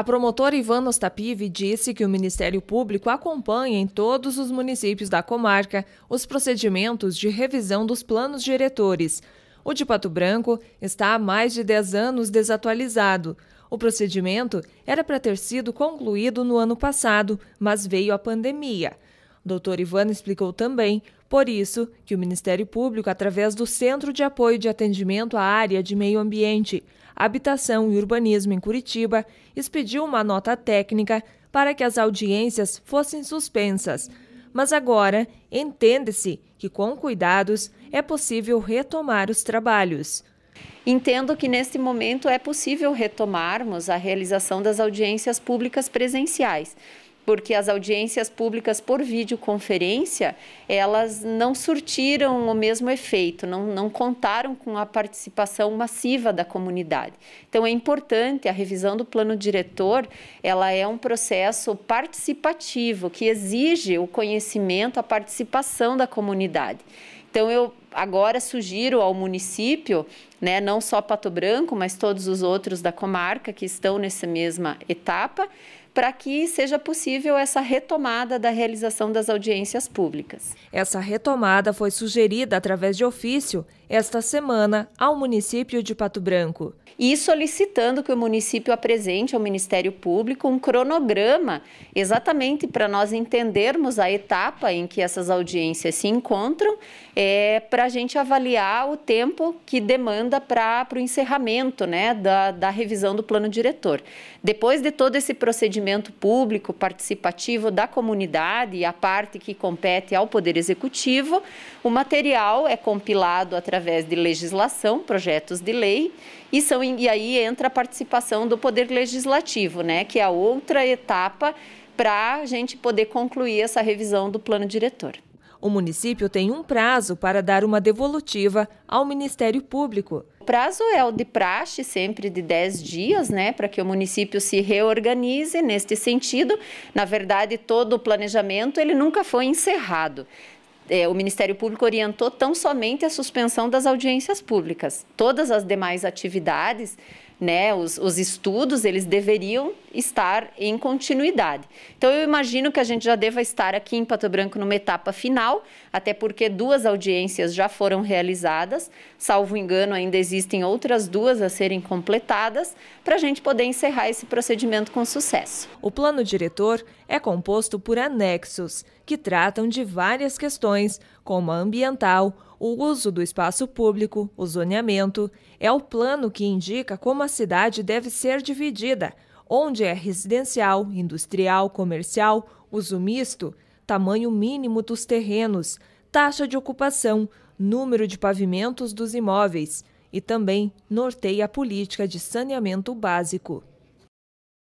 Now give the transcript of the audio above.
A promotora Ivana Ostapive disse que o Ministério Público acompanha em todos os municípios da comarca os procedimentos de revisão dos planos diretores. O de Pato Branco está há mais de 10 anos desatualizado. O procedimento era para ter sido concluído no ano passado, mas veio a pandemia. Doutor Ivana explicou também por isso que o Ministério Público, através do Centro de Apoio de Atendimento à Área de Meio Ambiente, Habitação e Urbanismo em Curitiba, expediu uma nota técnica para que as audiências fossem suspensas. Mas agora, entende-se que com cuidados é possível retomar os trabalhos. Entendo que neste momento é possível retomarmos a realização das audiências públicas presenciais, porque as audiências públicas por videoconferência, elas não surtiram o mesmo efeito, não, não contaram com a participação massiva da comunidade. Então, é importante, a revisão do plano diretor, ela é um processo participativo, que exige o conhecimento, a participação da comunidade. Então eu agora sugiro ao município, né, não só Pato Branco, mas todos os outros da comarca que estão nessa mesma etapa, para que seja possível essa retomada da realização das audiências públicas. Essa retomada foi sugerida através de ofício esta semana ao município de Pato Branco. E solicitando que o município apresente ao Ministério Público um cronograma, exatamente para nós entendermos a etapa em que essas audiências se encontram, é, para a gente avaliar o tempo que demanda para o encerramento né, da, da revisão do plano diretor. Depois de todo esse procedimento público, participativo da comunidade, e a parte que compete ao Poder Executivo, o material é compilado através de legislação, projetos de lei, e, são, e aí entra a participação do Poder Legislativo, né, que é a outra etapa para a gente poder concluir essa revisão do plano diretor. O município tem um prazo para dar uma devolutiva ao Ministério Público. O prazo é o de praxe, sempre de 10 dias, né, para que o município se reorganize neste sentido. Na verdade, todo o planejamento ele nunca foi encerrado é, o Ministério Público orientou tão somente a suspensão das audiências públicas. Todas as demais atividades né, os, os estudos, eles deveriam estar em continuidade. Então, eu imagino que a gente já deva estar aqui em Pato Branco numa etapa final, até porque duas audiências já foram realizadas, salvo engano, ainda existem outras duas a serem completadas, para a gente poder encerrar esse procedimento com sucesso. O plano diretor é composto por anexos, que tratam de várias questões, como a ambiental, o uso do espaço público, o zoneamento, é o plano que indica como a cidade deve ser dividida, onde é residencial, industrial, comercial, uso misto, tamanho mínimo dos terrenos, taxa de ocupação, número de pavimentos dos imóveis e também norteia a política de saneamento básico.